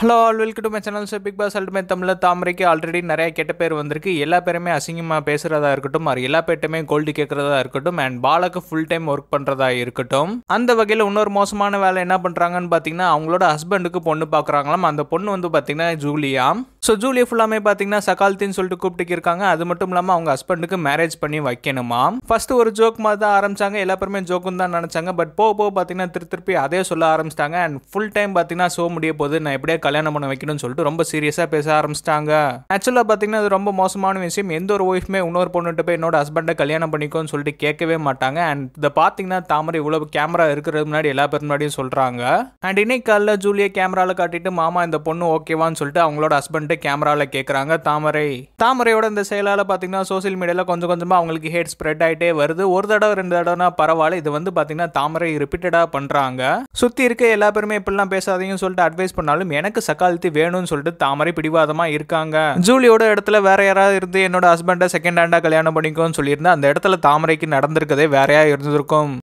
hello all welcome to my channel sir Bigg Boss ultimate தமிழில் தாமரைக்கு already நிறையா கெட்ட பேர் வந்திருக்கு எல்லா பேருமே அசிங்கமாக பேசுகிறதா இருக்கட்டும் அவர் எல்லா பேர்ட்டுமே கோல்டு கேட்குறதா இருக்கட்டும் அண்ட் பாலாக்கு ஃபுல் டைம் ஒர்க் பண்ணுறதா இருக்கட்டும் அந்த வகையில் இன்னொரு மோசமான வேலை என்ன பண்ணுறாங்கன்னு பார்த்தீங்கன்னா அவங்களோட ஹஸ்பண்டுக்கு பொண்ணு பார்க்குறாங்களாம் அந்த பொண்ணு வந்து பார்த்தீங்கன்னா ஜூலியா ஸோ ஜூலியா ஃபுல்லாமே பார்த்தீங்கன்னா சகால்த்தின்னு சொல்லிட்டு கூப்பிட்டு இருக்காங்க அது மட்டும் இல்லாமல் அவங்க ஹஸ்பண்டுக்கு மேரேஜ் பண்ணி வைக்கணுமா ஃபர்ஸ்ட் ஒரு ஜோக் மாதிரி தான் ஆரம்பிச்சாங்க எல்லா பேருமே ஜோக்குன்னு தான் நினச்சாங்க பட் போக போக பார்த்தீங்கன்னா திரு திருப்பி அதே சொல்ல ஆரம்பிச்சிட்டாங்க அண்ட் ஃபுல் டைம் பார்த்தீங்கன்னா சோ முடிய போது நான் எப்படியே கல்யாணம் பண்ண வைக்கணும்னு சொல்லிட்டு ரொம்ப சீரியஸாக பேச ஆரம்பிச்சிட்டாங்க ஆக்சுவலாக பார்த்தீங்கன்னா அது ரொம்ப மோசமான விஷயம் எந்த ஒரு ஒய்ஃப்மே இன்னொரு பொண்ணுகிட்ட போய் என்னோட ஹஸ்பண்டை கல்யாணம் பண்ணிக்கோன்னு சொல்லிட்டு கேட்கவே மாட்டாங்க அண்ட் இதை பார்த்தீங்கன்னா தாமரை இவ்வளவு கேமரா இருக்கிறது முன்னாடி எல்லா பேர் முன்னாடியும் சொல்கிறாங்க அண்ட் இன்னைக்கு காலைல ஜூலியை கேமராவில் காட்டிட்டு மாமா இந்த பொண்ணு ஓகேவான்னு சொல்லிட்டு அவங்களோட ஹஸ்பண்ட் கேமராவில் கேட்குறாங்க தாமரை தாமரையோட இந்த செயலால் பார்த்தீங்கன்னா சோசியல் மீடியாவில் கொஞ்சம் கொஞ்சமாக அவங்களுக்கு ஹேட் ஸ்ப்ரெட் ஆகிட்டே வருது ஒரு தடவை ரெண்டு தடவைனா பரவாயில்ல இது வந்து பார்த்தீங்கன்னா தாமரை ரிப்பீட்டடாக பண்ணுறாங்க சுற்றி இருக்க எல்லா பேருமே இப்படிலாம் பேசாதீங்கன்னு சொல்லிட்டு அட்வைஸ் பண்ணாலும் எனக்கு எனக்கு சக்காலத்தி வேணும்னு சொல்லிட்டு தாமரை பிடிவாதமாக இருக்காங்க ஜூலியோட இடத்துல வேற யாராவது இருந்து என்னோட ஹஸ்பண்டை செகண்ட் ஹேண்டாக கல்யாணம் பண்ணிக்கோன்னு சொல்லியிருந்தா அந்த இடத்துல தாமரைக்கு நடந்திருக்கதே வேறையா இருந்திருக்கும்